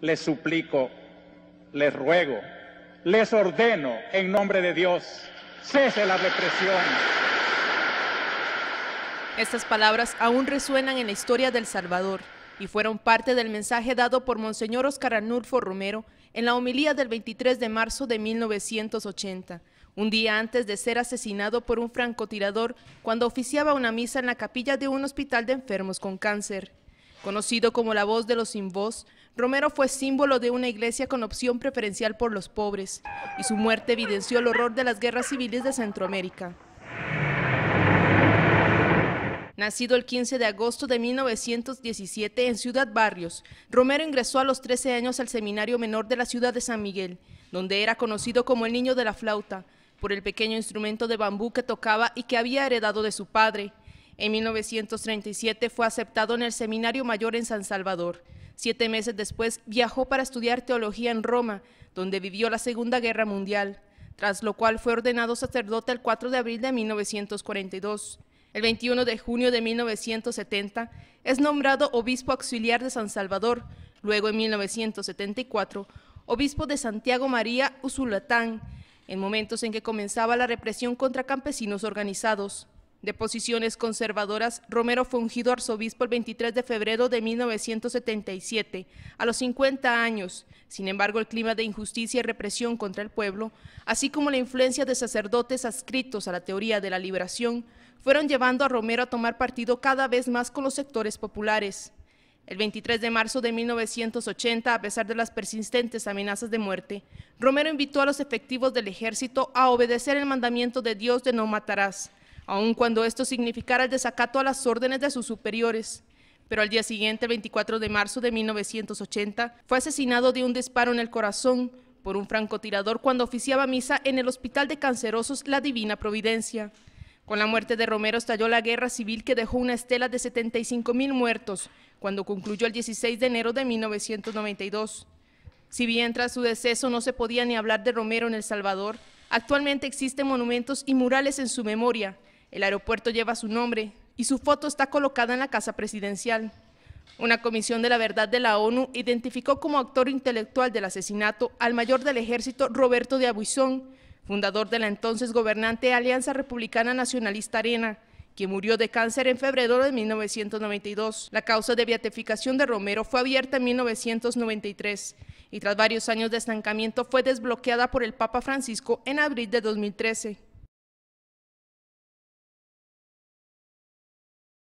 les suplico, les ruego, les ordeno en nombre de Dios, cese la represión. Estas palabras aún resuenan en la historia del Salvador y fueron parte del mensaje dado por Monseñor Oscar Arnulfo Romero en la homilía del 23 de marzo de 1980, un día antes de ser asesinado por un francotirador cuando oficiaba una misa en la capilla de un hospital de enfermos con cáncer. Conocido como la voz de los sin voz, Romero fue símbolo de una iglesia con opción preferencial por los pobres y su muerte evidenció el horror de las guerras civiles de Centroamérica. Nacido el 15 de agosto de 1917 en Ciudad Barrios, Romero ingresó a los 13 años al Seminario Menor de la ciudad de San Miguel, donde era conocido como el niño de la flauta, por el pequeño instrumento de bambú que tocaba y que había heredado de su padre. En 1937 fue aceptado en el Seminario Mayor en San Salvador. Siete meses después viajó para estudiar teología en Roma, donde vivió la Segunda Guerra Mundial, tras lo cual fue ordenado sacerdote el 4 de abril de 1942. El 21 de junio de 1970 es nombrado obispo auxiliar de San Salvador, luego en 1974 obispo de Santiago María Usulatán, en momentos en que comenzaba la represión contra campesinos organizados. De posiciones conservadoras, Romero fue ungido arzobispo el 23 de febrero de 1977, a los 50 años. Sin embargo, el clima de injusticia y represión contra el pueblo, así como la influencia de sacerdotes adscritos a la teoría de la liberación, fueron llevando a Romero a tomar partido cada vez más con los sectores populares. El 23 de marzo de 1980, a pesar de las persistentes amenazas de muerte, Romero invitó a los efectivos del ejército a obedecer el mandamiento de Dios de no matarás, aun cuando esto significara el desacato a las órdenes de sus superiores. Pero al día siguiente, 24 de marzo de 1980, fue asesinado de un disparo en el corazón por un francotirador cuando oficiaba misa en el Hospital de Cancerosos La Divina Providencia. Con la muerte de Romero estalló la guerra civil que dejó una estela de 75 muertos, cuando concluyó el 16 de enero de 1992. Si bien tras su deceso no se podía ni hablar de Romero en El Salvador, actualmente existen monumentos y murales en su memoria, el aeropuerto lleva su nombre y su foto está colocada en la Casa Presidencial. Una comisión de la verdad de la ONU identificó como actor intelectual del asesinato al mayor del ejército Roberto de Abuizón, fundador de la entonces gobernante Alianza Republicana Nacionalista Arena, quien murió de cáncer en febrero de 1992. La causa de beatificación de Romero fue abierta en 1993 y tras varios años de estancamiento fue desbloqueada por el Papa Francisco en abril de 2013.